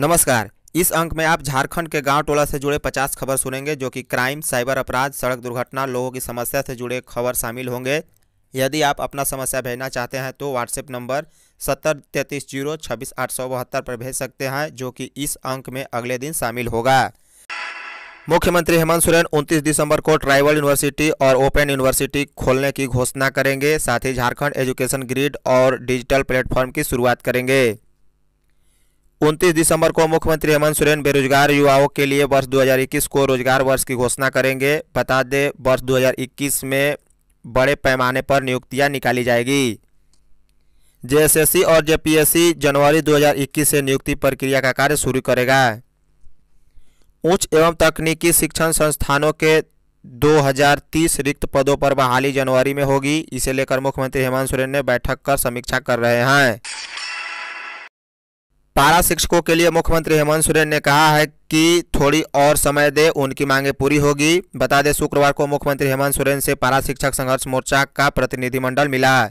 नमस्कार इस अंक में आप झारखंड के गांव टोला से जुड़े 50 खबर सुनेंगे जो कि क्राइम साइबर अपराध सड़क दुर्घटना लोगों की समस्या से जुड़े खबर शामिल होंगे यदि आप अपना समस्या भेजना चाहते हैं तो व्हाट्सएप नंबर सत्तर तैंतीस जीरो छब्बीस आठ सौ बहत्तर पर भेज सकते हैं जो कि इस अंक में अगले दिन शामिल होगा मुख्यमंत्री हेमंत सोरेन 29 दिसंबर को ट्राइबल यूनिवर्सिटी और ओपन यूनिवर्सिटी खोलने की घोषणा करेंगे साथ ही झारखंड एजुकेशन ग्रिड और डिजिटल प्लेटफॉर्म की शुरुआत करेंगे उनतीस दिसंबर को मुख्यमंत्री हेमंत सोरेन बेरोजगार युवाओं के लिए वर्ष 2021 को रोजगार वर्ष की घोषणा करेंगे बता दें वर्ष 2021 में बड़े पैमाने पर नियुक्तियां निकाली जाएगी जेएसएससी और जेपीएससी जनवरी 2021 से नियुक्ति प्रक्रिया का कार्य शुरू करेगा उच्च एवं तकनीकी शिक्षण संस्थानों के 2030 रिक्त पदों पर बहाली जनवरी में होगी इसे लेकर मुख्यमंत्री हेमंत सोरेन ने बैठक कर समीक्षा कर रहे हैं पारा शिक्षकों के लिए मुख्यमंत्री हेमंत सोरेन ने कहा है कि थोड़ी और समय दे उनकी मांगें पूरी होगी बता दें शुक्रवार को मुख्यमंत्री हेमंत सोरेन से पारा शिक्षक संघर्ष मोर्चा का प्रतिनिधिमंडल मिला है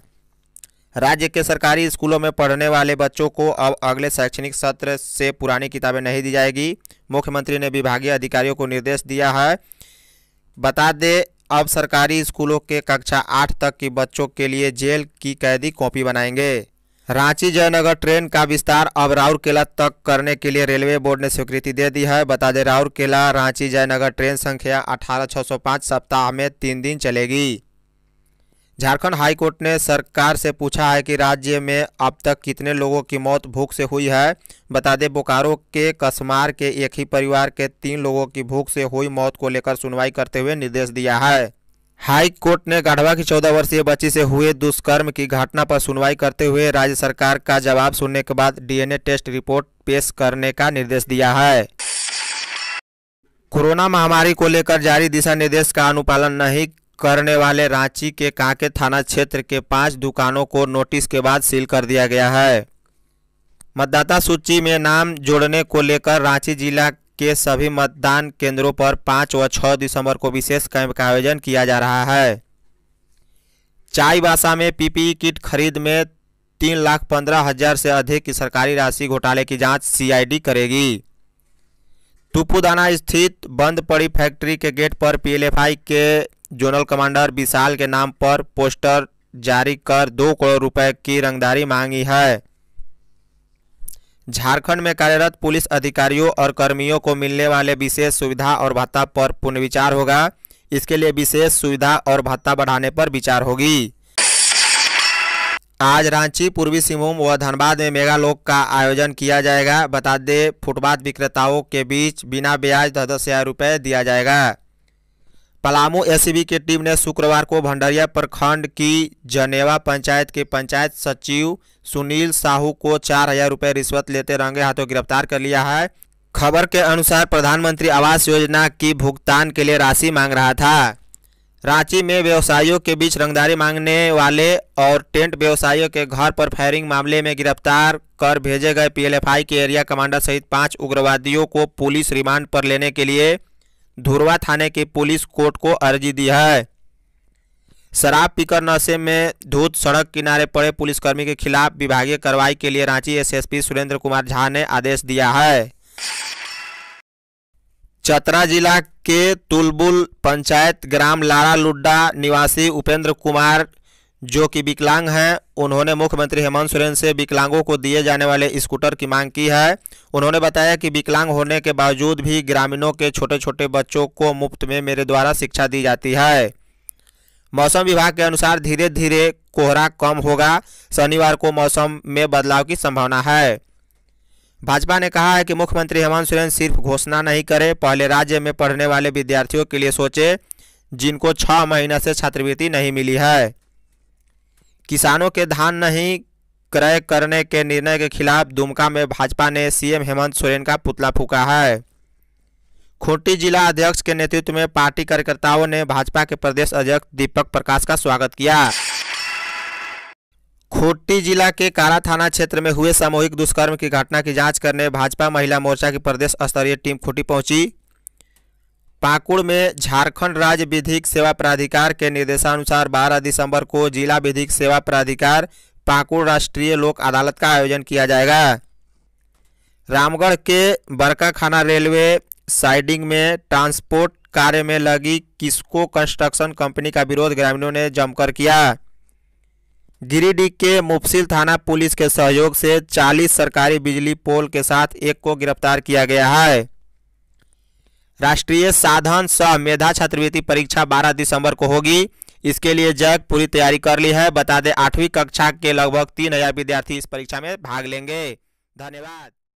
राज्य के सरकारी स्कूलों में पढ़ने वाले बच्चों को अब अगले शैक्षणिक सत्र से पुरानी किताबें नहीं दी जाएगी मुख्यमंत्री ने विभागीय अधिकारियों को निर्देश दिया है बता दें अब सरकारी स्कूलों के कक्षा आठ तक के बच्चों के लिए जेल की कैदी कॉपी बनाएंगे रांची जयनगर ट्रेन का विस्तार अब राउरकेला तक करने के लिए रेलवे बोर्ड ने स्वीकृति दे दी है बता दें राउरकेला रांची जयनगर ट्रेन संख्या 18605 सप्ताह में तीन दिन चलेगी झारखंड हाईकोर्ट ने सरकार से पूछा है कि राज्य में अब तक कितने लोगों की मौत भूख से हुई है बता दें बोकारो के कसमार के एक ही परिवार के तीन लोगों की भूख से हुई मौत को लेकर सुनवाई करते हुए निर्देश दिया है हाई कोर्ट ने गढ़वा की चौदह वर्षीय बच्ची से हुए दुष्कर्म की घटना पर सुनवाई करते हुए राज्य सरकार का जवाब सुनने के बाद डीएनए टेस्ट रिपोर्ट पेश करने का निर्देश दिया है कोरोना महामारी को लेकर जारी दिशा निर्देश का अनुपालन नहीं करने वाले रांची के कांके थाना क्षेत्र के पांच दुकानों को नोटिस के बाद सील कर दिया गया है मतदाता सूची में नाम जोड़ने को लेकर रांची जिला के सभी मतदान केंद्रों पर पाँच व छः दिसंबर को विशेष कैंप का आयोजन किया जा रहा है चाईबासा में पीपीई किट खरीद में तीन लाख पंद्रह हजार से अधिक की सरकारी राशि घोटाले की जांच सीआईडी करेगी तुपुदाना स्थित बंद पड़ी फैक्ट्री के गेट पर पीएलएफआई के जोनल कमांडर विशाल के नाम पर पोस्टर जारी कर दो करोड़ रुपए की रंगदारी मांगी है झारखंड में कार्यरत पुलिस अधिकारियों और कर्मियों को मिलने वाले विशेष सुविधा और भत्ता पर पुनर्विचार होगा इसके लिए विशेष सुविधा और भत्ता बढ़ाने पर विचार होगी आज रांची पूर्वी सिंहभूम व धनबाद में मेगा लोक का आयोजन किया जाएगा बता दें फुटपाथ विक्रेताओं के बीच बिना ब्याज दस दस हज़ार रुपये दिया जाएगा पलामू एसीबी की टीम ने शुक्रवार को भंडरिया प्रखंड की जनेवा पंचायत के पंचायत सचिव सुनील साहू को चार हजार रुपये रिश्वत लेते रंगे हाथों गिरफ्तार कर लिया है खबर के अनुसार प्रधानमंत्री आवास योजना की भुगतान के लिए राशि मांग रहा था रांची में व्यवसायियों के बीच रंगदारी मांगने वाले और टेंट व्यवसायियों के घर पर फायरिंग मामले में गिरफ्तार कर भेजे गए पीएलएफआई के एरिया कमांडर सहित पांच उग्रवादियों को पुलिस रिमांड पर लेने के लिए धुरवा थाने की पुलिस कोर्ट को अर्जी दी है शराब पीकर नशे में धूत सड़क किनारे पड़े पुलिसकर्मी के खिलाफ विभागीय कार्रवाई के लिए रांची एसएसपी सुरेंद्र कुमार झा ने आदेश दिया है चतरा जिला के तुलबुल पंचायत ग्राम लारा लुड्डा निवासी उपेंद्र कुमार जो कि विकलांग हैं उन्होंने मुख्यमंत्री हेमंत सोरेन से विकलांगों को दिए जाने वाले स्कूटर की मांग की है उन्होंने बताया कि विकलांग होने के बावजूद भी ग्रामीणों के छोटे छोटे बच्चों को मुफ्त में मेरे द्वारा शिक्षा दी जाती है मौसम विभाग के अनुसार धीरे धीरे कोहरा कम होगा शनिवार को मौसम में बदलाव की संभावना है भाजपा ने कहा है कि मुख्यमंत्री हेमंत सोरेन सिर्फ घोषणा नहीं करे पहले राज्य में पढ़ने वाले विद्यार्थियों के लिए सोचे जिनको छः महीना से छात्रवृत्ति नहीं मिली है किसानों के धान नहीं क्रय करने के निर्णय के खिलाफ दुमका में भाजपा ने सीएम हेमंत सोरेन का पुतला फूका है खूंटी जिला अध्यक्ष के नेतृत्व में पार्टी कार्यकर्ताओं ने भाजपा के प्रदेश अध्यक्ष दीपक प्रकाश का स्वागत किया खूंटी जिला के कारा थाना क्षेत्र में हुए सामूहिक दुष्कर्म की घटना की जांच करने भाजपा महिला मोर्चा की प्रदेश स्तरीय टीम खूंटी पहुंची पाकुड़ में झारखंड राज्य विधिक सेवा प्राधिकार के निर्देशानुसार 12 दिसंबर को जिला विधिक सेवा प्राधिकार पाकुड़ राष्ट्रीय लोक अदालत का आयोजन किया जाएगा रामगढ़ के बरकाखाना रेलवे साइडिंग में ट्रांसपोर्ट कार्य में लगी किसको कंस्ट्रक्शन कंपनी का विरोध ग्रामीणों ने जमकर किया गिरिडीह के मुफसिल थाना पुलिस के सहयोग से 40 सरकारी बिजली पोल के साथ एक को गिरफ्तार किया गया है राष्ट्रीय साधन सह मेधा छात्रवृत्ति परीक्षा 12 दिसंबर को होगी इसके लिए जग पूरी तैयारी कर ली है बता दें आठवीं कक्षा के लगभग तीन हजार विद्यार्थी इस परीक्षा में भाग लेंगे धन्यवाद